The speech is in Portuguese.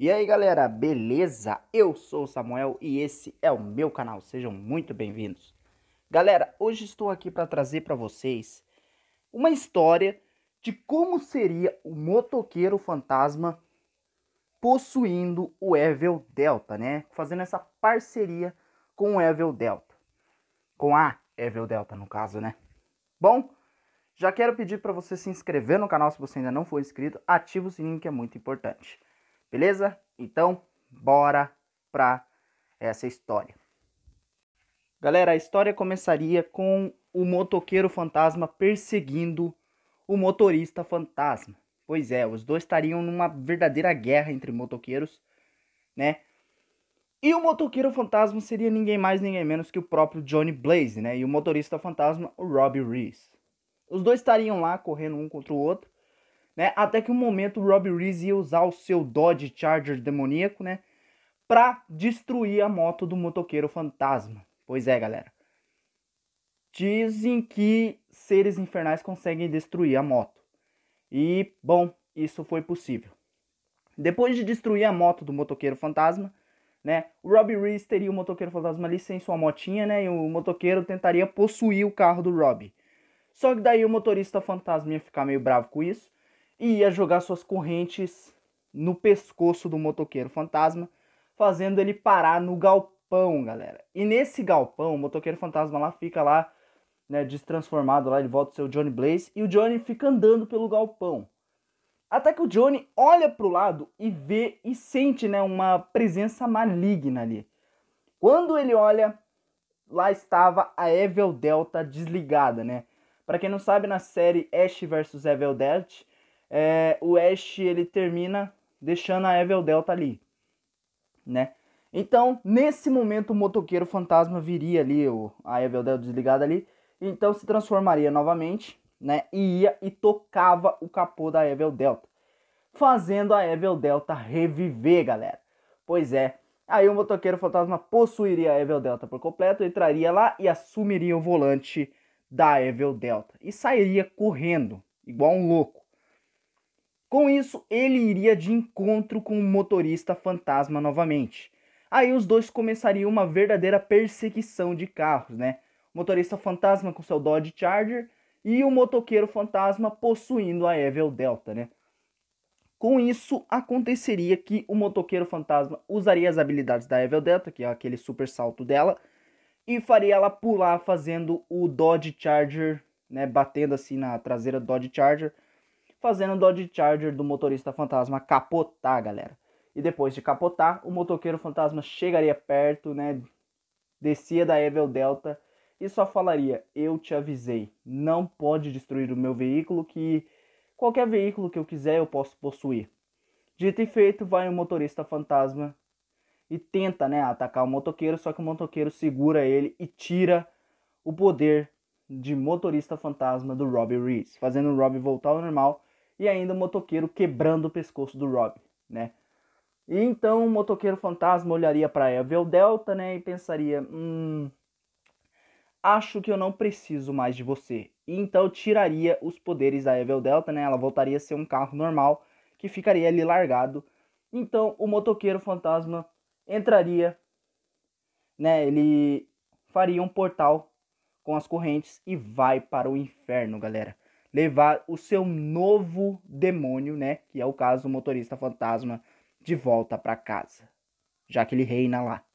E aí galera, beleza? Eu sou o Samuel e esse é o meu canal, sejam muito bem-vindos. Galera, hoje estou aqui para trazer para vocês uma história de como seria o motoqueiro fantasma possuindo o Evil Delta, né? Fazendo essa parceria com o Evil Delta. Com a Evil Delta, no caso, né? Bom, já quero pedir para você se inscrever no canal se você ainda não for inscrito, ativa o sininho que é muito importante. Beleza? Então, bora para essa história. Galera, a história começaria com o motoqueiro fantasma perseguindo o motorista fantasma. Pois é, os dois estariam numa verdadeira guerra entre motoqueiros, né? E o motoqueiro fantasma seria ninguém mais, ninguém menos que o próprio Johnny Blaze, né? E o motorista fantasma, o Robbie Reese. Os dois estariam lá correndo um contra o outro né? Até que um momento o Rob Reese ia usar o seu Dodge Charger demoníaco, né? Pra destruir a moto do motoqueiro fantasma. Pois é, galera. Dizem que seres infernais conseguem destruir a moto. E, bom, isso foi possível. Depois de destruir a moto do motoqueiro fantasma, né? O Rob Reese teria o motoqueiro fantasma ali sem sua motinha, né? E o motoqueiro tentaria possuir o carro do Rob. Só que daí o motorista fantasma ia ficar meio bravo com isso e ia jogar suas correntes no pescoço do motoqueiro fantasma, fazendo ele parar no galpão, galera. E nesse galpão, o motoqueiro fantasma lá fica lá, né, destransformado lá, ele volta a ser o Johnny Blaze e o Johnny fica andando pelo galpão. Até que o Johnny olha pro lado e vê e sente, né, uma presença maligna ali. Quando ele olha, lá estava a Evil Delta desligada, né? Para quem não sabe, na série Ash vs Evil Dead, é, o Ash ele termina deixando a Evel Delta ali, né? Então, nesse momento, o motoqueiro fantasma viria ali, o, a Evel Delta desligada ali, então se transformaria novamente, né? E ia e tocava o capô da Evel Delta, fazendo a Evel Delta reviver, galera. Pois é, aí o motoqueiro fantasma possuiria a Evel Delta por completo, entraria lá e assumiria o volante da Evel Delta e sairia correndo, igual um louco. Com isso, ele iria de encontro com o motorista fantasma novamente. Aí os dois começariam uma verdadeira perseguição de carros, né? O motorista fantasma com seu Dodge Charger e o motoqueiro fantasma possuindo a Evel Delta, né? Com isso, aconteceria que o motoqueiro fantasma usaria as habilidades da Evel Delta, que é aquele super salto dela, e faria ela pular fazendo o Dodge Charger, né, batendo assim na traseira do Dodge Charger fazendo o Dodge Charger do motorista fantasma capotar, galera. E depois de capotar, o motoqueiro fantasma chegaria perto, né? Descia da Evil Delta e só falaria: Eu te avisei, não pode destruir o meu veículo, que qualquer veículo que eu quiser eu posso possuir. Dito e feito, vai o motorista fantasma e tenta né, atacar o motoqueiro, só que o motoqueiro segura ele e tira o poder de motorista fantasma do Robbie Reese, fazendo o Robbie voltar ao normal e ainda o motoqueiro quebrando o pescoço do Rob, né? E então o motoqueiro fantasma olharia para Evel Delta, né, e pensaria: "Hum, acho que eu não preciso mais de você". E então tiraria os poderes da Evel Delta, né? Ela voltaria a ser um carro normal que ficaria ali largado. Então o motoqueiro fantasma entraria, né, ele faria um portal com as correntes e vai para o inferno, galera levar o seu novo demônio, né? Que é o caso do motorista fantasma, de volta para casa, já que ele reina lá.